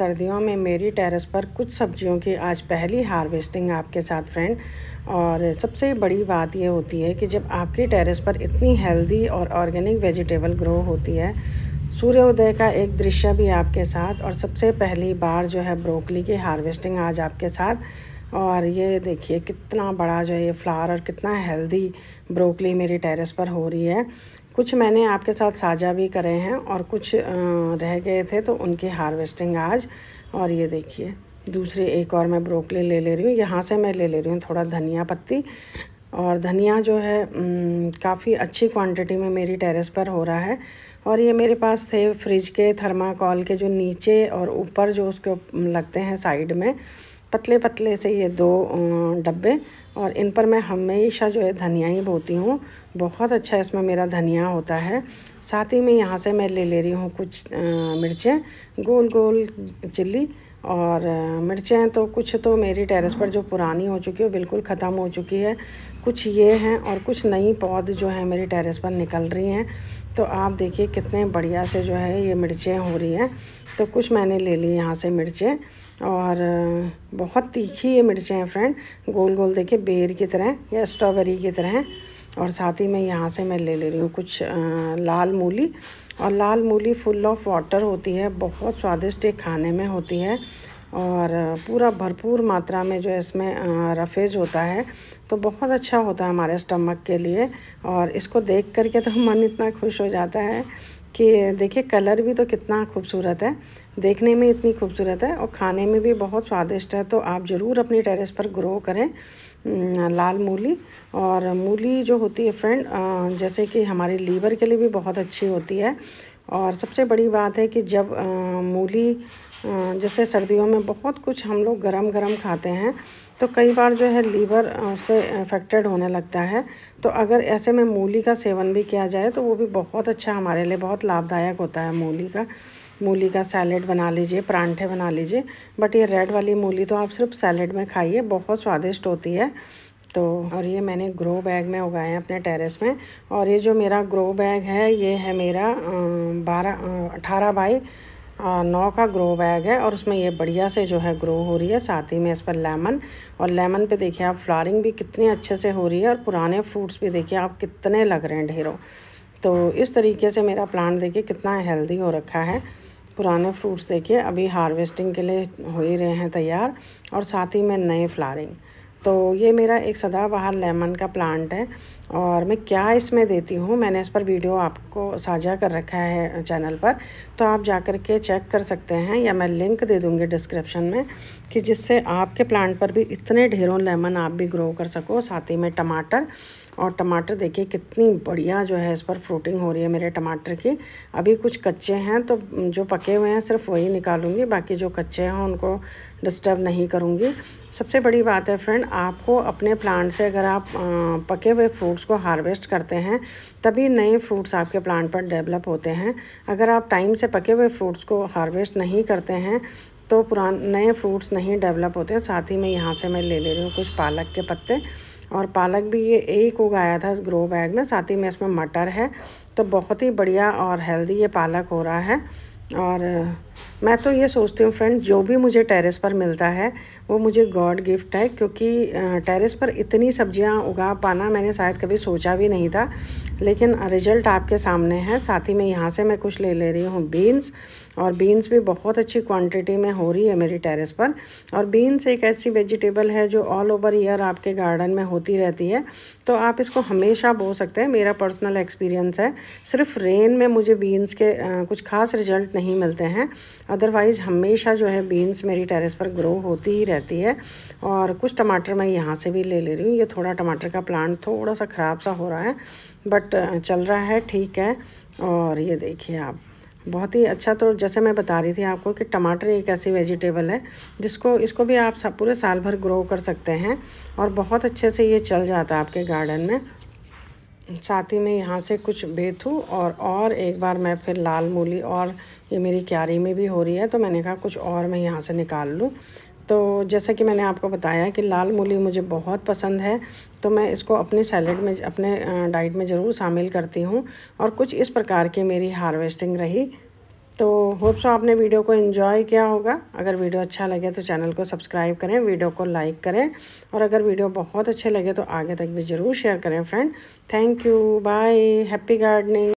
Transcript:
सर्दियों में मेरी टेरेस पर कुछ सब्जियों की आज पहली हार्वेस्टिंग आपके साथ फ्रेंड और सबसे बड़ी बात यह होती है कि जब आपकी टेरेस पर इतनी हेल्दी और ऑर्गेनिक वेजिटेबल ग्रो होती है सूर्योदय का एक दृश्य भी आपके साथ और सबसे पहली बार जो है ब्रोकली की हार्वेस्टिंग आज आपके साथ और ये देखिए कितना बड़ा जो है ये फ्लावर और कितना हेल्दी ब्रोकली मेरी टेरेस पर हो रही है कुछ मैंने आपके साथ साझा भी करे हैं और कुछ रह गए थे तो उनकी हार्वेस्टिंग आज और ये देखिए दूसरी एक और मैं ब्रोकली ले ले रही हूँ यहाँ से मैं ले ले रही हूँ थोड़ा धनिया पत्ती और धनिया जो है काफ़ी अच्छी क्वांटिटी में मेरी टेरेस पर हो रहा है और ये मेरे पास थे फ्रिज के थर्माकोल के जो नीचे और ऊपर जो उसके लगते हैं साइड में पतले पतले से ये दो डब्बे और इन पर मैं हमेशा जो है धनिया ही बोती हूँ बहुत अच्छा इसमें मेरा धनिया होता है साथ ही में यहाँ से मैं ले ले रही हूँ कुछ मिर्चें गोल गोल चिल्ली और मिर्चें तो कुछ तो मेरी टेरेस पर जो पुरानी हो चुकी है बिल्कुल ख़त्म हो चुकी है कुछ ये हैं और कुछ नई पौध जो है मेरी टेरेस पर निकल रही हैं तो आप देखिए कितने बढ़िया से जो है ये मिर्चें हो रही हैं तो कुछ मैंने ले ली यहाँ से मिर्चें और बहुत तीखी ये मिर्चें हैं फ्रेंड गोल गोल देखिए बेर की तरह या स्ट्रॉबेरी की तरह और साथ ही में यहाँ से मैं ले ले रही हूँ कुछ आ, लाल मूली और लाल मूली फुल ऑफ वाटर होती है बहुत स्वादिष्ट ये खाने में होती है और पूरा भरपूर मात्रा में जो इसमें रफेज होता है तो बहुत अच्छा होता है हमारे स्टमक के लिए और इसको देख करके तो मन इतना खुश हो जाता है कि देखिए कलर भी तो कितना खूबसूरत है देखने में इतनी खूबसूरत है और खाने में भी बहुत स्वादिष्ट है तो आप ज़रूर अपनी टेरेस पर ग्रो करें लाल मूली और मूली जो होती है फ्रेंड जैसे कि हमारे लीवर के लिए भी बहुत अच्छी होती है और सबसे बड़ी बात है कि जब मूली जैसे सर्दियों में बहुत कुछ हम लोग गरम गरम खाते हैं तो कई बार जो है लीवर से इफेक्टेड होने लगता है तो अगर ऐसे में मूली का सेवन भी किया जाए तो वो भी बहुत अच्छा हमारे लिए बहुत लाभदायक होता है मूली का मूली का सैलेड बना लीजिए परांठे बना लीजिए बट ये रेड वाली मूली तो आप सिर्फ सैलेड में खाइए बहुत स्वादिष्ट होती है तो और ये मैंने ग्रो बैग में उगाए हैं अपने टेरेस में और ये जो मेरा ग्रो बैग है ये है मेरा बारह अठारह बाई नौ का ग्रो बैग है और उसमें ये बढ़िया से जो है ग्रो हो रही है साथ ही में इस पर लेमन और लेमन पे देखिए आप फ्लारिंग भी कितनी अच्छे से हो रही है और पुराने फ्रूट्स भी देखिए आप कितने लग रहे हैं ढेरों तो इस तरीके से मेरा प्लांट देखिए कितना हेल्दी हो रखा है पुराने फ्रूट्स देखिए अभी हार्वेस्टिंग के लिए हो ही रहे हैं तैयार और साथ ही में नए फ्लारिंग तो ये मेरा एक सदाबहार लेमन का प्लांट है और मैं क्या इसमें देती हूँ मैंने इस पर वीडियो आपको साझा कर रखा है चैनल पर तो आप जा कर के चेक कर सकते हैं या मैं लिंक दे दूँगी डिस्क्रिप्शन में कि जिससे आपके प्लांट पर भी इतने ढेरों लेमन आप भी ग्रो कर सको साथ ही में टमाटर और टमाटर देखिए कितनी बढ़िया जो है इस पर फ्रूटिंग हो रही है मेरे टमाटर की अभी कुछ कच्चे हैं तो जो पके हुए हैं सिर्फ वही निकालूंगी बाकी जो कच्चे हैं उनको डिस्टर्ब नहीं करूँगी सबसे बड़ी बात है फ्रेंड आपको अपने प्लांट से अगर आप पके हुए फ्रूट उसको हार्वेस्ट करते हैं तभी नए फ्रूट्स आपके प्लांट पर डेवलप होते हैं अगर आप टाइम से पके हुए फ्रूट्स को हार्वेस्ट नहीं करते हैं तो पुरान नए फ्रूट्स नहीं डेवलप होते साथ ही में यहाँ से मैं ले ले रही हूँ कुछ पालक के पत्ते और पालक भी ये एक उगाया था ग्रो बैग में साथ ही में इसमें मटर है तो बहुत ही बढ़िया और हेल्दी ये पालक हो रहा है और मैं तो ये सोचती हूँ फ्रेंड जो भी मुझे टेरेस पर मिलता है वो मुझे गॉड गिफ्ट है क्योंकि टेरेस पर इतनी सब्जियाँ उगा पाना मैंने शायद कभी सोचा भी नहीं था लेकिन रिजल्ट आपके सामने है साथ ही में यहाँ से मैं कुछ ले ले रही हूँ बीन्स और बीन्स भी बहुत अच्छी क्वांटिटी में हो रही है मेरी टेरेस पर और बीन्स एक ऐसी वेजिटेबल है जो ऑल ओवर ईयर आपके गार्डन में होती रहती है तो आप इसको हमेशा बो सकते हैं मेरा पर्सनल एक्सपीरियंस है सिर्फ रेन में मुझे बीन्स के आ, कुछ खास रिजल्ट नहीं मिलते हैं अदरवाइज़ हमेशा जो है बीन्स मेरी टेरेस पर ग्रो होती ही रहती है और कुछ टमाटर मैं यहाँ से भी ले ले रही हूँ ये थोड़ा टमाटर का प्लांट थोड़ा सा ख़राब सा हो रहा है बट चल रहा है ठीक है और ये देखिए आप बहुत ही अच्छा तो जैसे मैं बता रही थी आपको कि टमाटर एक ऐसी वेजिटेबल है जिसको इसको भी आप सब पूरे साल भर ग्रो कर सकते हैं और बहुत अच्छे से ये चल जाता है आपके गार्डन में साथ ही में यहाँ से कुछ बेथू और और एक बार मैं फिर लाल मूली और ये मेरी क्यारी में भी हो रही है तो मैंने कहा कुछ और मैं यहाँ से निकाल लूँ तो जैसा कि मैंने आपको बताया कि लाल मूली मुझे बहुत पसंद है तो मैं इसको अपने सैलड में अपने डाइट में ज़रूर शामिल करती हूँ और कुछ इस प्रकार की मेरी हार्वेस्टिंग रही तो होप्स आपने वीडियो को एंजॉय किया होगा अगर वीडियो अच्छा लगे तो चैनल को सब्सक्राइब करें वीडियो को लाइक करें और अगर वीडियो बहुत अच्छे लगे तो आगे तक भी ज़रूर शेयर करें friend thank you bye happy gardening